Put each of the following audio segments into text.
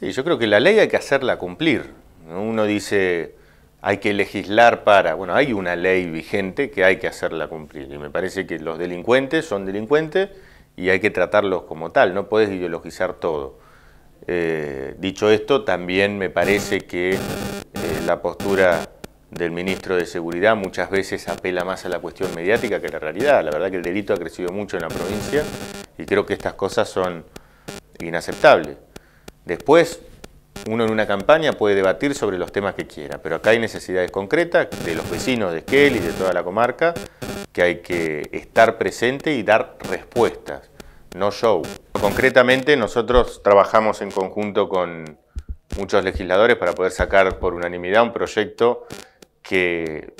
Sí, yo creo que la ley hay que hacerla cumplir. Uno dice, hay que legislar para... Bueno, hay una ley vigente que hay que hacerla cumplir. Y me parece que los delincuentes son delincuentes y hay que tratarlos como tal. No puedes ideologizar todo. Eh, dicho esto, también me parece que eh, la postura del ministro de Seguridad muchas veces apela más a la cuestión mediática que a la realidad. La verdad que el delito ha crecido mucho en la provincia y creo que estas cosas son inaceptables. Después, uno en una campaña puede debatir sobre los temas que quiera, pero acá hay necesidades concretas de los vecinos de Esquel y de toda la comarca que hay que estar presente y dar respuestas, no show. Concretamente, nosotros trabajamos en conjunto con muchos legisladores para poder sacar por unanimidad un proyecto que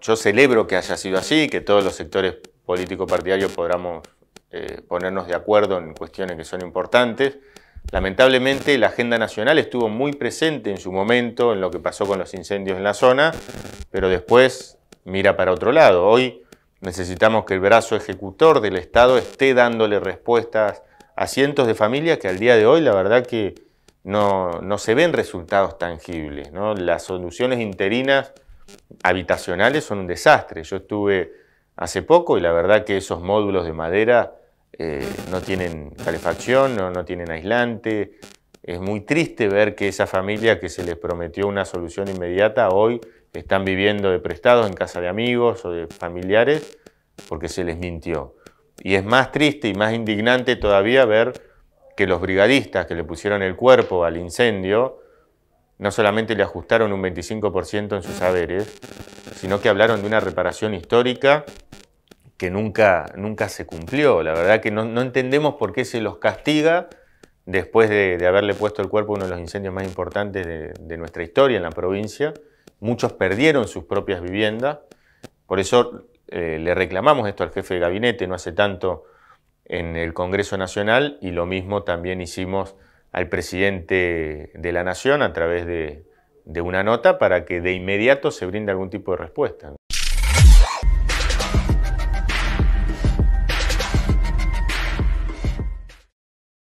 yo celebro que haya sido así, que todos los sectores político-partidarios podamos eh, ponernos de acuerdo en cuestiones que son importantes. Lamentablemente la agenda nacional estuvo muy presente en su momento en lo que pasó con los incendios en la zona, pero después mira para otro lado. Hoy necesitamos que el brazo ejecutor del Estado esté dándole respuestas a cientos de familias que al día de hoy la verdad que no, no se ven resultados tangibles. Las soluciones interinas habitacionales son un desastre. Yo estuve hace poco y la verdad que esos módulos de madera eh, no tienen calefacción, no, no tienen aislante. Es muy triste ver que esa familia que se les prometió una solución inmediata hoy están viviendo de prestados en casa de amigos o de familiares porque se les mintió. Y es más triste y más indignante todavía ver que los brigadistas que le pusieron el cuerpo al incendio no solamente le ajustaron un 25% en sus haberes, sino que hablaron de una reparación histórica que nunca, nunca se cumplió. La verdad que no, entendemos por qué se los castiga después de, haberle puesto el cuerpo a uno de los incendios más importantes de, nuestra historia en la provincia. Muchos perdieron sus propias viviendas. Por eso eh, le reclamamos esto al jefe de gabinete no hace tanto en el Congreso Nacional y lo mismo también hicimos al presidente de la Nación a través de una nota para que de inmediato se brinde algún tipo de respuesta.